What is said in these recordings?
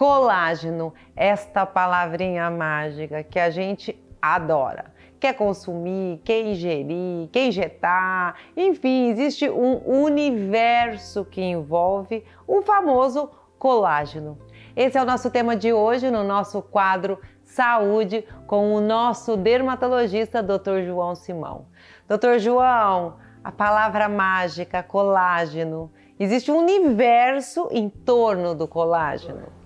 colágeno, esta palavrinha mágica que a gente adora. Quer é consumir, quer é ingerir, quer é injetar, enfim, existe um universo que envolve o famoso colágeno. Esse é o nosso tema de hoje no nosso quadro Saúde com o nosso dermatologista Dr. João Simão. Dr. João, a palavra mágica colágeno. Existe um universo em torno do colágeno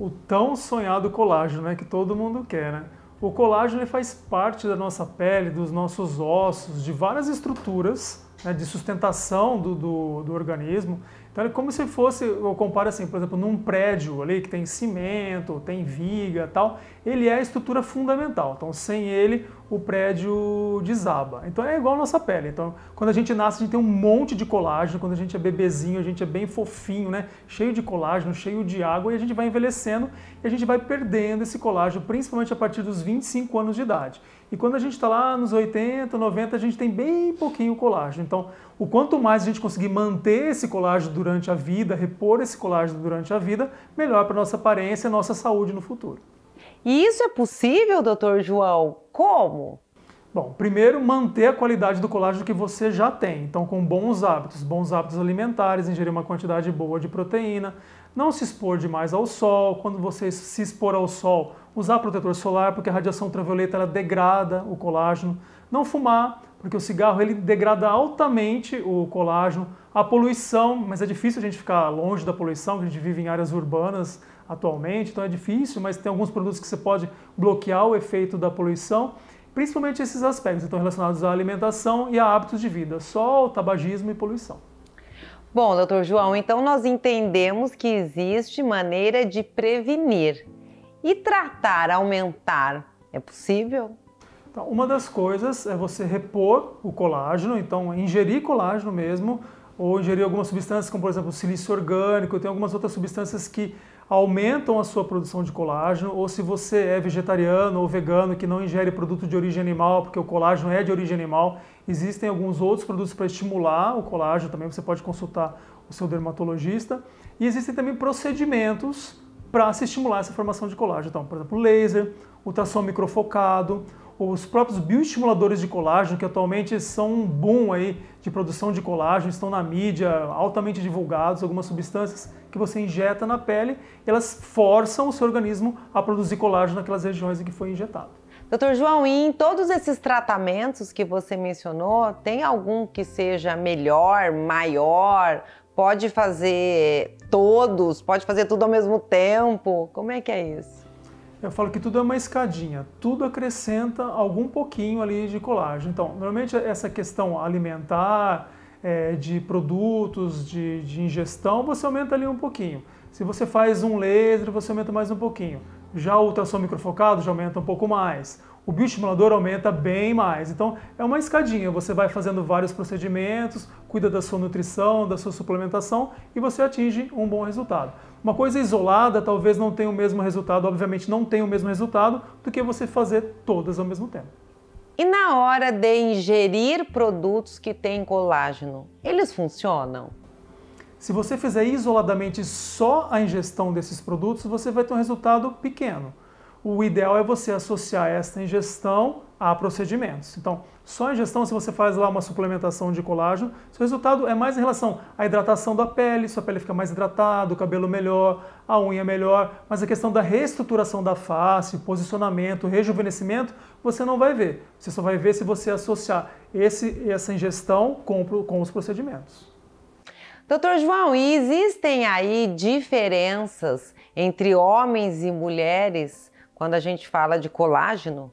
o tão sonhado colágeno, né, que todo mundo quer, né? O colágeno ele faz parte da nossa pele, dos nossos ossos, de várias estruturas né, de sustentação do, do, do, organismo. Então é como se fosse, eu comparo assim, por exemplo, num prédio ali que tem cimento, tem viga tal, ele é a estrutura fundamental. Então sem ele o prédio desaba. Então é igual a nossa pele. Então quando a gente nasce a gente tem um monte de colágeno, quando a gente é bebezinho a gente é bem fofinho, né? Cheio de colágeno, cheio de água e a gente vai envelhecendo e a gente vai perdendo esse colágeno, principalmente a partir dos 25 anos de idade. E quando a gente está lá nos 80, 90, a gente tem bem pouquinho colágeno. Então, o quanto mais a gente conseguir manter esse colágeno durante a vida, repor esse colágeno durante a vida, melhor para nossa aparência e nossa saúde no futuro. E isso é possível, doutor João? Como? Bom, primeiro, manter a qualidade do colágeno que você já tem. Então, com bons hábitos, bons hábitos alimentares, ingerir uma quantidade boa de proteína, não se expor demais ao sol. Quando você se expor ao sol, usar protetor solar, porque a radiação ultravioleta ela degrada o colágeno. Não fumar, porque o cigarro ele degrada altamente o colágeno. A poluição, mas é difícil a gente ficar longe da poluição, que a gente vive em áreas urbanas atualmente, então é difícil, mas tem alguns produtos que você pode bloquear o efeito da poluição principalmente esses aspectos, estão relacionados à alimentação e a hábitos de vida, sol, tabagismo e poluição. Bom, doutor João, então nós entendemos que existe maneira de prevenir e tratar, aumentar. É possível? Então, uma das coisas é você repor o colágeno, então ingerir colágeno mesmo, ou ingerir algumas substâncias, como por exemplo silício orgânico, tem algumas outras substâncias que aumentam a sua produção de colágeno, ou se você é vegetariano ou vegano que não ingere produto de origem animal, porque o colágeno é de origem animal, existem alguns outros produtos para estimular o colágeno, também você pode consultar o seu dermatologista. E existem também procedimentos para se estimular essa formação de colágeno. Então, por exemplo, laser, ultrassom microfocado, os próprios bioestimuladores de colágeno, que atualmente são um boom aí de produção de colágeno, estão na mídia, altamente divulgados, algumas substâncias que você injeta na pele, elas forçam o seu organismo a produzir colágeno naquelas regiões em que foi injetado. Doutor João, e em todos esses tratamentos que você mencionou, tem algum que seja melhor, maior? Pode fazer todos? Pode fazer tudo ao mesmo tempo? Como é que é isso? Eu falo que tudo é uma escadinha, tudo acrescenta algum pouquinho ali de colágeno. Então, normalmente essa questão alimentar, é, de produtos, de, de ingestão, você aumenta ali um pouquinho. Se você faz um laser, você aumenta mais um pouquinho. Já o ultrassom microfocado já aumenta um pouco mais o bioestimulador aumenta bem mais. Então é uma escadinha, você vai fazendo vários procedimentos, cuida da sua nutrição, da sua suplementação e você atinge um bom resultado. Uma coisa isolada talvez não tenha o mesmo resultado, obviamente não tem o mesmo resultado do que você fazer todas ao mesmo tempo. E na hora de ingerir produtos que têm colágeno, eles funcionam? Se você fizer isoladamente só a ingestão desses produtos, você vai ter um resultado pequeno o ideal é você associar esta ingestão a procedimentos. Então, só a ingestão, se você faz lá uma suplementação de colágeno, seu resultado é mais em relação à hidratação da pele, sua pele fica mais hidratada, o cabelo melhor, a unha melhor, mas a questão da reestruturação da face, posicionamento, rejuvenescimento, você não vai ver. Você só vai ver se você associar esse, essa ingestão com, com os procedimentos. Doutor João, existem aí diferenças entre homens e mulheres quando a gente fala de colágeno?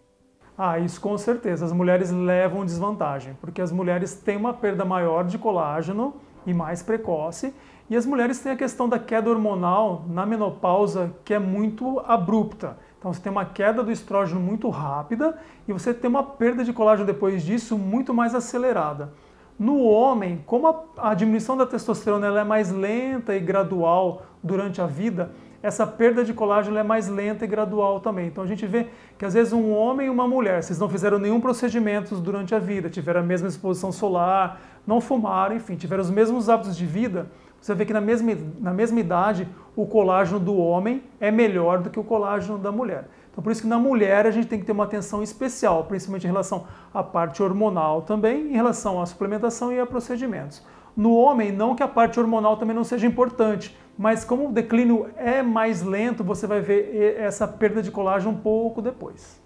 Ah, isso com certeza. As mulheres levam desvantagem, porque as mulheres têm uma perda maior de colágeno e mais precoce, e as mulheres têm a questão da queda hormonal na menopausa que é muito abrupta. Então você tem uma queda do estrógeno muito rápida e você tem uma perda de colágeno depois disso muito mais acelerada. No homem, como a, a diminuição da testosterona é mais lenta e gradual durante a vida, essa perda de colágeno é mais lenta e gradual também. Então a gente vê que às vezes um homem e uma mulher, eles não fizeram nenhum procedimento durante a vida, tiveram a mesma exposição solar, não fumaram, enfim, tiveram os mesmos hábitos de vida, você vê que na mesma, na mesma idade o colágeno do homem é melhor do que o colágeno da mulher. Então por isso que na mulher a gente tem que ter uma atenção especial, principalmente em relação à parte hormonal também, em relação à suplementação e a procedimentos. No homem, não que a parte hormonal também não seja importante, mas como o declínio é mais lento, você vai ver essa perda de colágeno um pouco depois.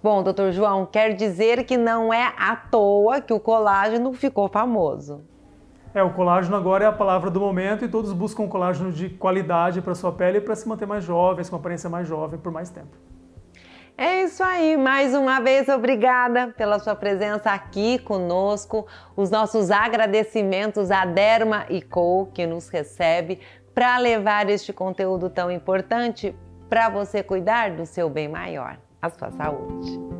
Bom, doutor João, quer dizer que não é à toa que o colágeno ficou famoso. É, o colágeno agora é a palavra do momento e todos buscam colágeno de qualidade para sua pele para se manter mais jovens, com aparência mais jovem por mais tempo. É isso aí, mais uma vez obrigada pela sua presença aqui conosco. Os nossos agradecimentos à Derma e Co que nos recebe para levar este conteúdo tão importante para você cuidar do seu bem maior, a sua saúde.